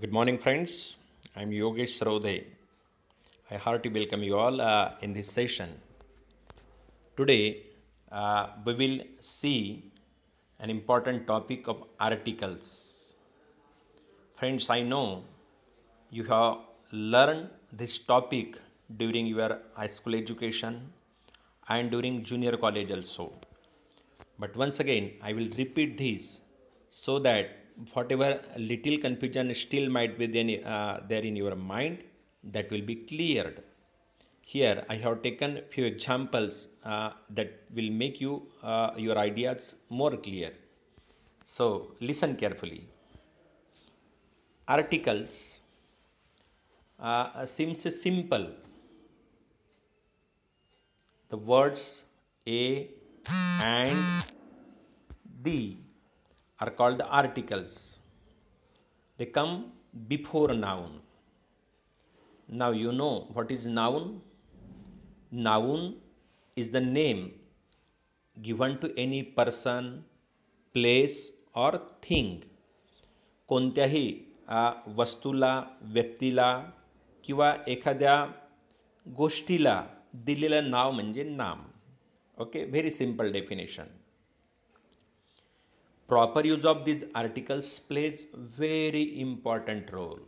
Good morning, friends. I'm Yogesh Sarode. I heartily welcome you all uh, in this session. Today, uh, we will see an important topic of articles. Friends, I know you have learned this topic during your high school education and during junior college also. But once again, I will repeat this so that whatever little confusion still might be then, uh, there in your mind, that will be cleared. Here I have taken few examples uh, that will make you uh, your ideas more clear. So listen carefully. Articles uh, seems simple. The words a and the are called the articles. They come before noun. Now you know what is noun. Noun is the name given to any person, place or thing. कोणत्याही वस्तूला व्यक्तीला किंवा एखाद्या गोष्टीला दिलेलं नाव म्हणजे नाम okay very simple definition Proper use of these articles plays very important role.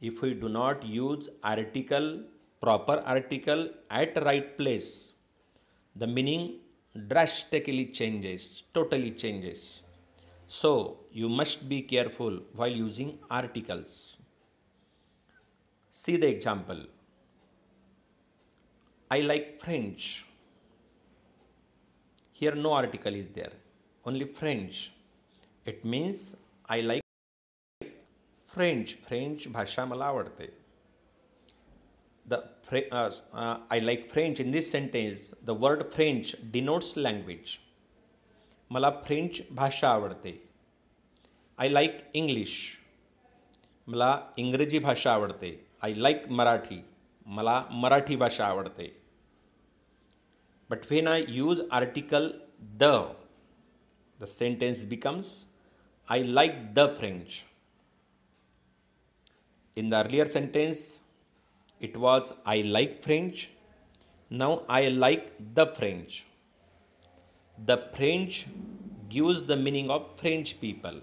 If we do not use article, proper article at right place, the meaning drastically changes, totally changes. So you must be careful while using articles. See the example. I like French. Here no article is there only French. It means I like French. French भाषा मला the uh, uh, I like French in this sentence the word French denotes language मला French भाषा आवडते I like English मला Marathi भाषा आवडते I like Marathi मला मराठी भाषा आवडते but the sentence becomes I like the French. In the earlier sentence, it was I like French. Now I like the French. The French gives the meaning of French people.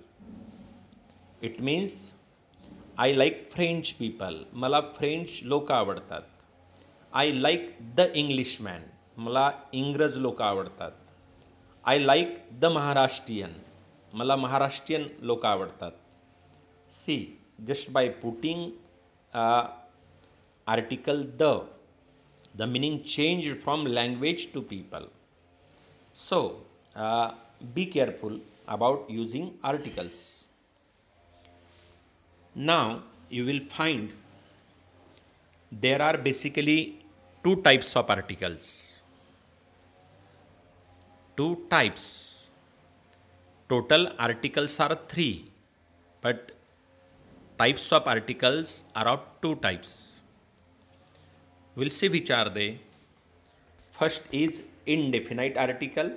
It means I like French people. मला French लोक आवडतात i like the englishman मला इंग्रज लोक I like the Maharashtrian मला महाराष्ट्रीयन लोक आवडतात see just by putting article the the meaning change from language to people so be careful about using articles. Now you will find there are basically two types of articles two types. Total articles are three, but types of articles are of two types. We'll see which are they. First is indefinite article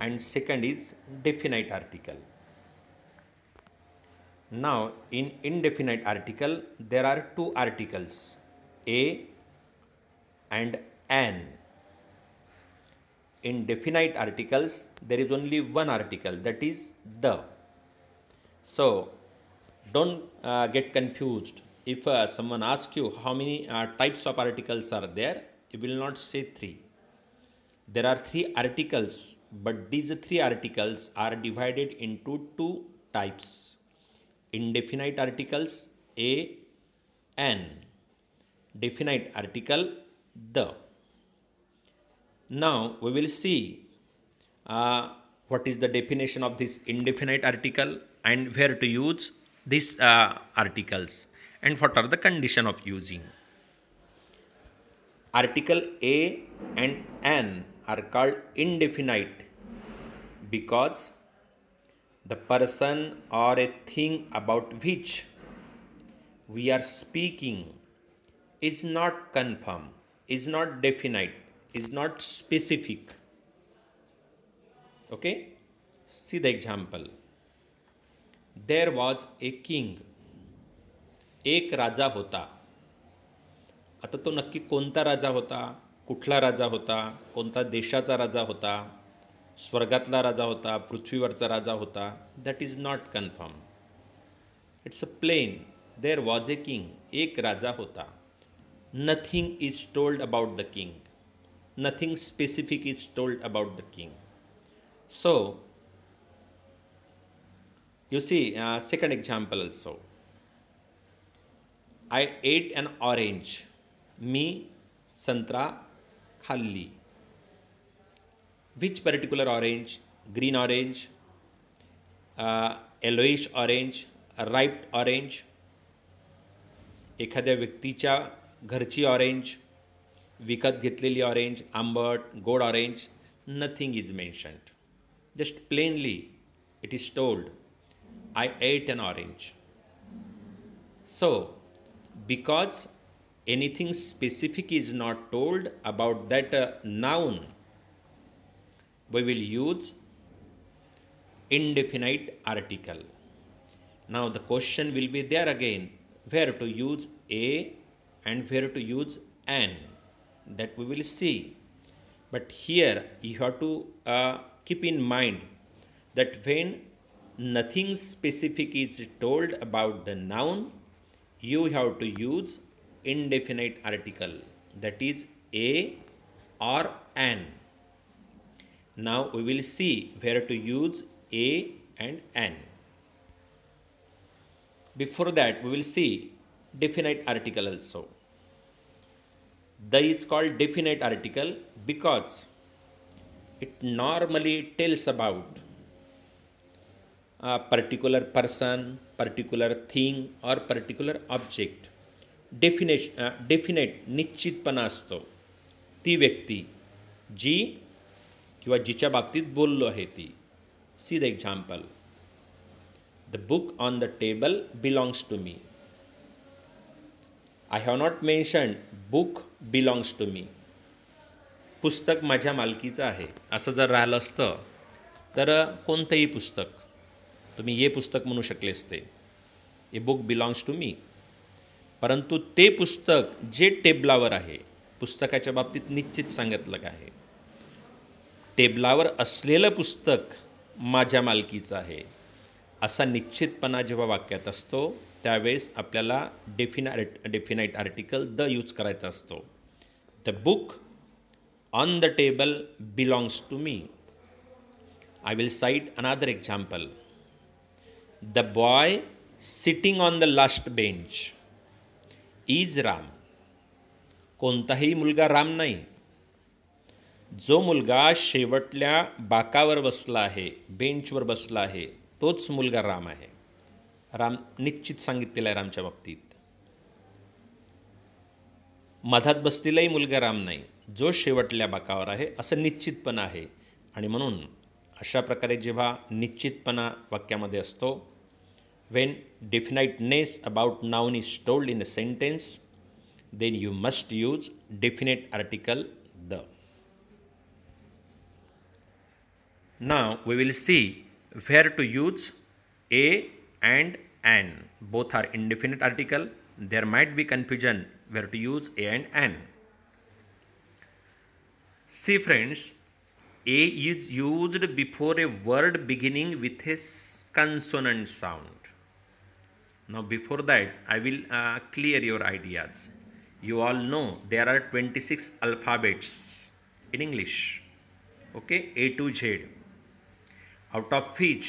and second is definite article. Now in indefinite article there are two articles a and an in definite articles, there is only one article that is the. So, don't uh, get confused. If uh, someone asks you how many uh, types of articles are there, you will not say three. There are three articles, but these three articles are divided into two types indefinite articles a, an, definite article the. Now we will see uh, what is the definition of this indefinite article and where to use these uh, articles and what are the condition of using. Article A and N are called indefinite because the person or a thing about which we are speaking is not confirmed, is not definite is not specific. Okay? See the example. There was a king. एक राजा होता आता तो नक्की कोणता राजा होता कुठला राजा होता कोणता देशाचा राजा होता स्वर्गातला राजा होता पृथ्वीवरचा राजा होता that is not confirm it's a plain there was a king एक राजा होता nothing is told about the king nothing specific is told about the king. So, you see, uh, second example also. I ate an orange. Me, Santra, Khalli. Which particular orange? Green orange, uh, yellowish orange, ripe orange, एखाद्या व्यक्तीच्या घरची orange विकत घेतलेली orange आंबट गोड orange nothing is mentioned just plainly it is told I ate an orange so anything specific is not told about that uh, noun, we will use indefinite article. Now the question will be there again where to use a and where to use an that we will see. But here you have to uh, keep in mind that when nothing specific is told about the noun, you have to use indefinite article that is a or an. Now we will see where to use a and an. Before that we will see definite article also. That is called definite article because it normally tells about a particular person particular thing or particular object definition uh, definite nichit panasto ti vyakti ji kiwa jicha baktit bollo ahe ti see the example the book on the table belongs to me I have not mention book belongs to me पुस्तक माझ्या मालकीचं आहे असं जर राहिलं असतं तर कोणतंही पुस्तक तुम्ही हे पुस्तक म्हणू शकले असते a book belongs to me परंतु ते पुस्तक जे टेबलावर आहे पुस्तकाच्या बाबतीत निश्चित सांगितलं आहे टेबलावर असलेलं पुस्तक माझ्या मालकीचं आहे असा निश्चितपणा जेव्हा वाक्यात असतो त्यावेळेस आपल्याला definite definite article the use करायचा असतो the book on the table belongs to me I will cite another example the boy sitting on the last bench is Ram कोणताही मुलगा राम नाही जो मुलगा शेवटल्या बाकावर बसला आहे बेंचवर बसला आहे तोच मुलगा राम आहे राम निश्चित सांगितलेलं आहे रामच्या बाबतीत मधात बसलेलाही मुलगा राम नाही जो शेवटल्या बाकावर आहे असं निश्चितपणा आहे आणि म्हणून अशा प्रकारे जेव्हा निश्चितपणा वाक्यामध्ये असतो when definiteness about noun is told in a sentence then you must use definite article the now we will see where to use a and and both are indefinite article there might be confusion where to use a and an see friends a is used before a word beginning with a consonant sound now before that i will uh, clear your ideas you all know there are 26 alphabets in english okay a to z out of which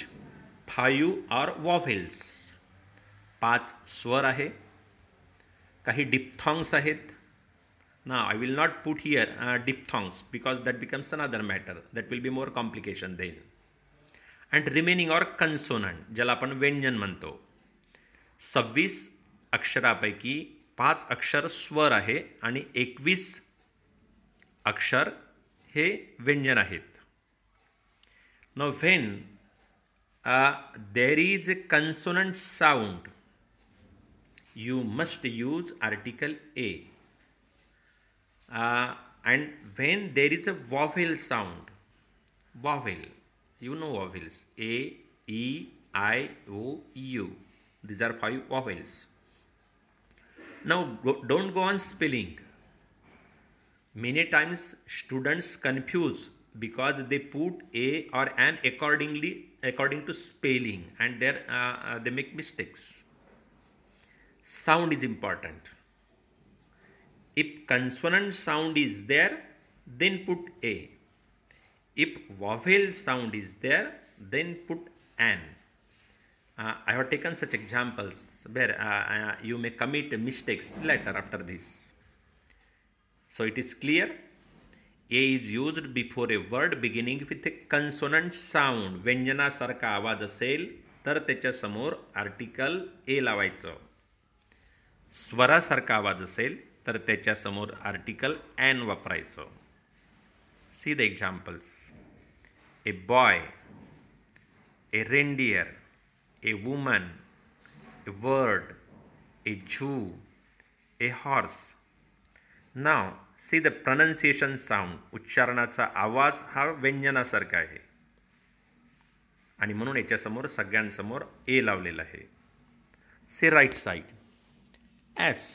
five are vowels पाच स्वर आहे काही diphthongs आहेत ना I will not put here diphthongs because that becomes another matter that will be more complication then and remaining or consonant ज्याला आपण व्यंजन म्हणतो सव्वीस अक्षरापैकी पाच अक्षर स्वर आहे आणि एकवीस अक्षर हे व्यंजन आहेत no when there is a consonant sound you must use article A. Uh, and when there is a vowel sound, vowel, you know vowels, A, E, I, O, U. These are five vowels. Now, go, don't go on spelling. Many times students confuse because they put A or an accordingly according to spelling and there uh, uh, they make mistakes sound is important. If consonant sound is there, then put A. If vowel sound is there, then put an. Uh, I have taken such examples where uh, uh, you may commit mistakes later after this. So it is clear. A is used before a word beginning with a consonant sound. व्यंजनासारखा आवाज असेल तर samur article a लावायचं स्वरासारखा आवाज असेल तर त्याच्यासमोर article an वापरायचं see the examples a boy a reindeer a woman a word a zoo a horse now see the pronunciation sound उच्चारणाचा आवाज हा व्यंजनासारखा आहे आणि म्हणून याच्यासमोर सगळ्यांसमोर ए लावलेलं आहे say right side S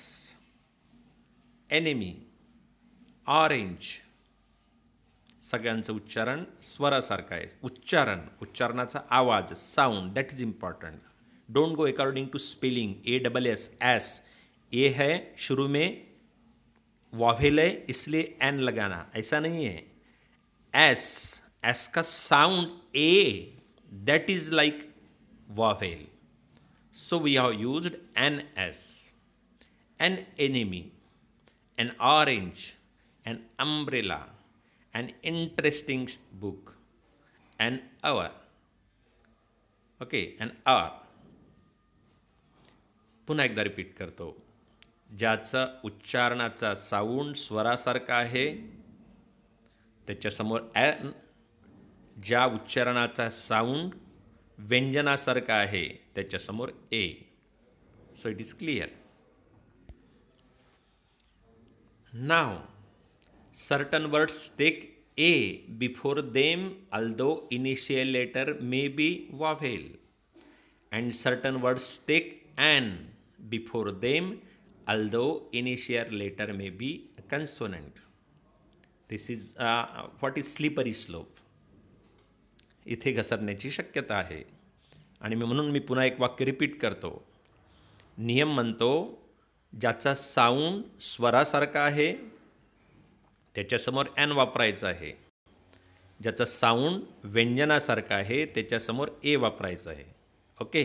enemy orange सगळ्यांचं उच्चारण स्वरासारखं आहे उच्चारण उच्चारणाचा आवाज sound that is important don't go according to spelling A double S S A है शुरू में वॉवेल है इसलिए एन लगाना ऐसा नहीं है एस एस का sound a that is like vowel so we have used an S an enemy, an orange, an umbrella, an interesting book, an hour. Okay, an hour. पुन्हा एकदा रिपीट करतो ज्याचा उच्चारणाचा साऊंड स्वरासारखा आहे त्याच्यासमोर ॲन ज्या उच्चारणाचा sound व्यंजनासारखा आहे त्याच्यासमोर a so it is clear Now, certain words take a before them, although initial letter may be vowel, and certain words take an before them, although initial letter may be consonant. This is, what is slippery slope? इथे घसरण्याची शक्यता आहे आणि मी म्हणून मी पुन्हा एक वाक्य repeat करतो नियम म्हणतो ज्याचा साऊंड स्वरासारखा आहे त्याच्यासमोर ॲन वापरायचं आहे ज्याचा साऊंड व्यंजनासारखा आहे त्याच्यासमोर ए वापरायचं आहे ओके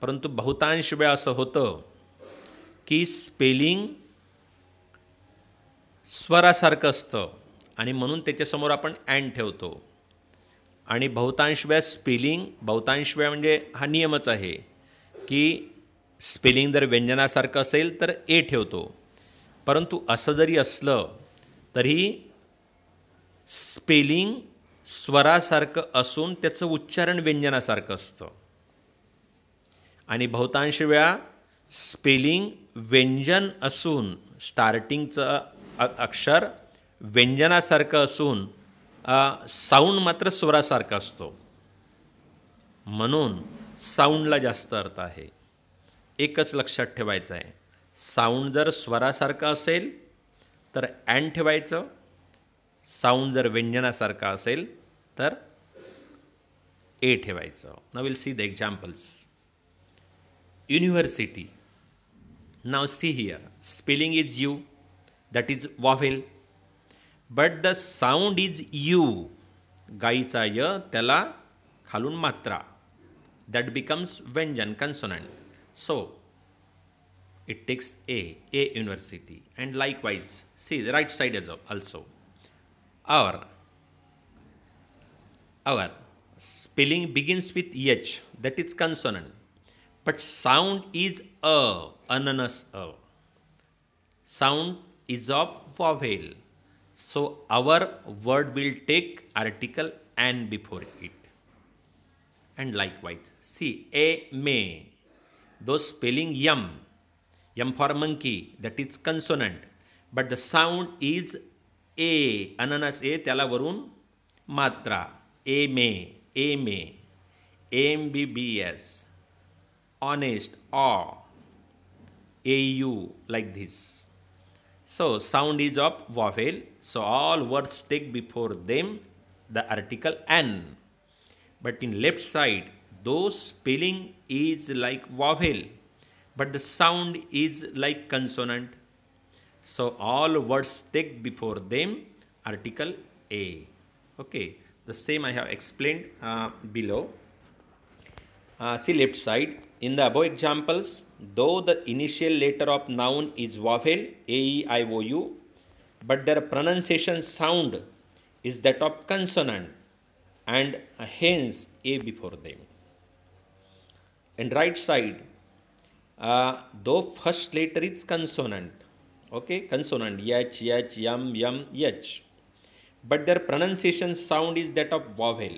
परंतु बहुतांश वेळा असं होतं की स्पेलिंग स्वरासारखं असतं आणि म्हणून त्याच्यासमोर आपण ॲन ठेवतो आणि बहुतांश वेळा स्पेलिंग बहुतांश वेळा म्हणजे हा नियमच आहे की स्पेलिंग जर व्यंजनासारखं असेल तर ए ठेवतो परंतु असं जरी असलं तरी स्पेलिंग स्वरासारखं असून त्याचं उच्चारण व्यंजनासारखं असतं आणि बहुतांश वेळा स्पेलिंग व्यंजन असून स्टार्टिंगचं अक्षर व्यंजनासारखं असून साऊंड मात्र स्वरासारखा असतो म्हणून साऊंडला जास्त अर्थ आहे एकच लक्षात ठेवायचं आहे साऊंड जर स्वरासारखा असेल तर ॲन ठेवायचं साऊंड जर व्यंजनासारखा असेल तर ए ठेवायचं न will see the examples university now see here spelling is U that is vowel but the sound is U गाईचा य त्याला खालून मात्रा दॅट बिकम्स व्यंजन consonant So it takes A, A university and likewise, see the right side is also. Our, our spelling begins with H, that is consonant. But sound is A, ananas A. Sound is of vowel. So our word will take article and before it. And likewise, see, A may those spelling yum, yum for monkey, that is consonant, but the sound is a, ananas a, tela varun, matra, a me, a me, ambbs, honest, aw, au, like this. So, sound is of vowel, so all words take before them the article an. But in left side, though spelling is like vowel but the sound is like consonant so all words take before them article a okay the same i have explained uh, below uh, see left side in the above examples though the initial letter of noun is vowel a e i o u but their pronunciation sound is that of consonant and hence a before them and right side uh, though first letter is consonant okay consonant yach yach yum yach but their pronunciation sound is that of vowel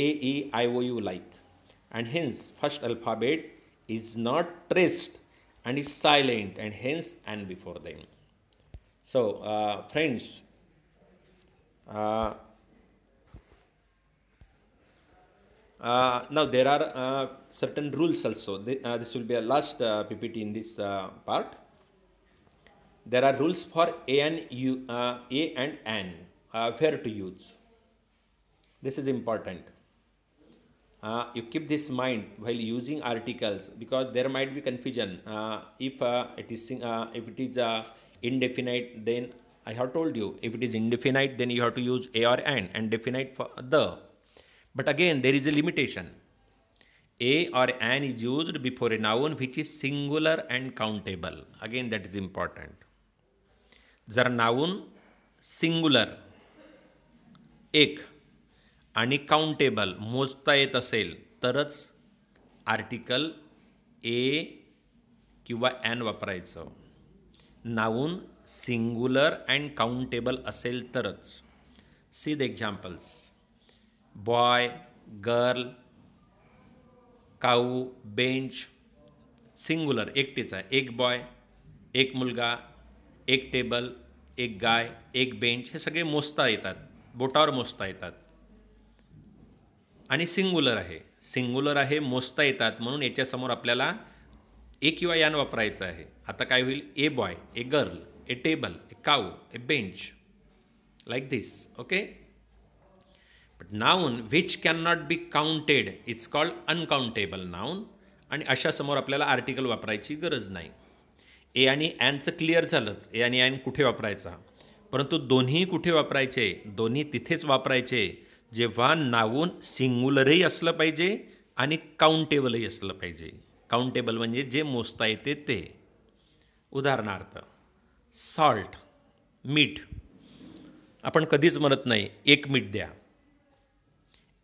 a e i o u like and hence first alphabet is not traced and is silent and hence and before them so uh, friends uh, Uh, now there are uh, certain rules also. The, uh, this will be a last PPT in this part. There are rules for A and U, A and N, where to use. This is important. Uh, you keep this mind while using articles because there might be confusion uh, if uh, it is if it is indefinite then i have told you if it is indefinite then you have to use a or n. and definite for the but again, there is a limitation. A or an is used before a noun which is singular and countable. Again, that is important. जर noun singular एक आणि countable मोजता येत असेल तरच article a किंवा an वापरायचं noun singular and countable असेल तरच see the examples boy girl cow bench singular एकटेचा एक बॉय एक मुलगा एक टेबल एक गाय एक बेंच हे सगळे मोजता येतात बोटावर मोजता येतात आणि सिंगुलर आहे सिंगुलर आहे मोजता येतात म्हणून याच्यासमोर आपल्याला ए किंवा यान वापरायचं आहे आता काय होईल a boy a girl a table a cow a bench like this okay noun which can not be counted it's called uncountable noun आणि अशासमोर आपल्याला आर्टिकल वापरायची गरज नाही ए आणि ॲनचं क्लिअर झालंच ए आणि ॲन कुठे वापरायचा परंतु दोन्हीही कुठे वापरायचे दोन्ही तिथेच वापरायचे जेव्हा नाऊन सिंगुलरही असलं पाहिजे आणि काउंटेबलही असलं पाहिजे काउंटेबल म्हणजे जे मोजता येते ते उदाहरणार्थ सॉल्ट मीठ आपण कधीच म्हणत नाही एक मीठ द्या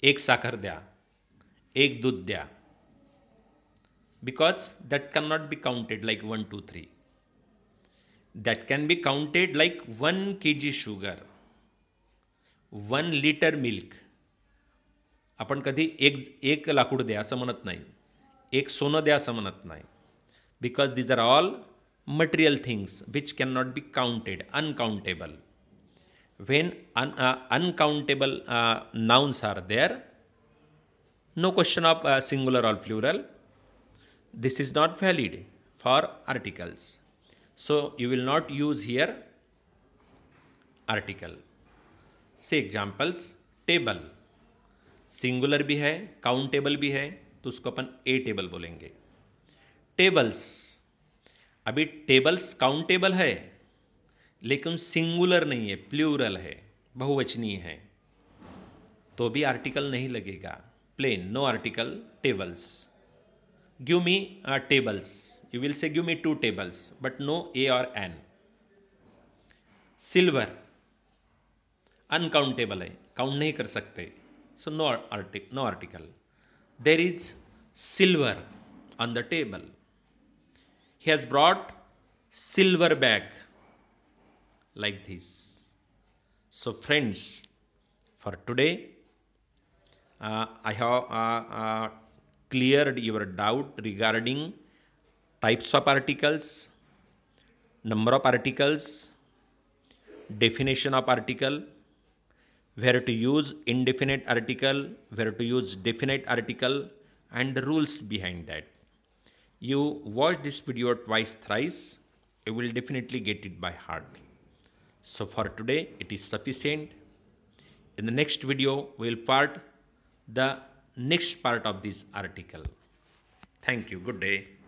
एक साखर द्या एक दूध द्या because that can not be counted like one two three that can be counted like one K G sugar one litre milk आपण कधी एक एक लाकूड द्या असं म्हणत नाही एक सोनं द्या असं म्हणत नाही because these are all material things which can not be counted uncountable when un, uh, uncountable uh, nouns are there, no question of uh, singular or plural, this is not valid for articles. So you will not use here article. say examples table singular भी है countable भी है तो उसको अपन a table बोलेंगे tables अभी tables countable है लेकिन सिंगुलर नहीं है प्लूरल है बहुवचनीय है तो भी आर्टिकल नहीं लगेगा plain no article tables give me tables you will say give me two tables but no a और एन सिल्वर अनकाउंटेबल है काउंट नहीं कर सकते so no article no article there is silver on the table he has brought silver bag like this. So, friends, for today, uh, I have uh, uh cleared your doubt regarding types of particles, number of particles, definition of article, where to use indefinite article, where to use definite article, and the rules behind that. You watch this video twice, thrice, you will definitely get it by heart. So for today it is sufficient. In the next video we will part the next part of this article. Thank you. Good day.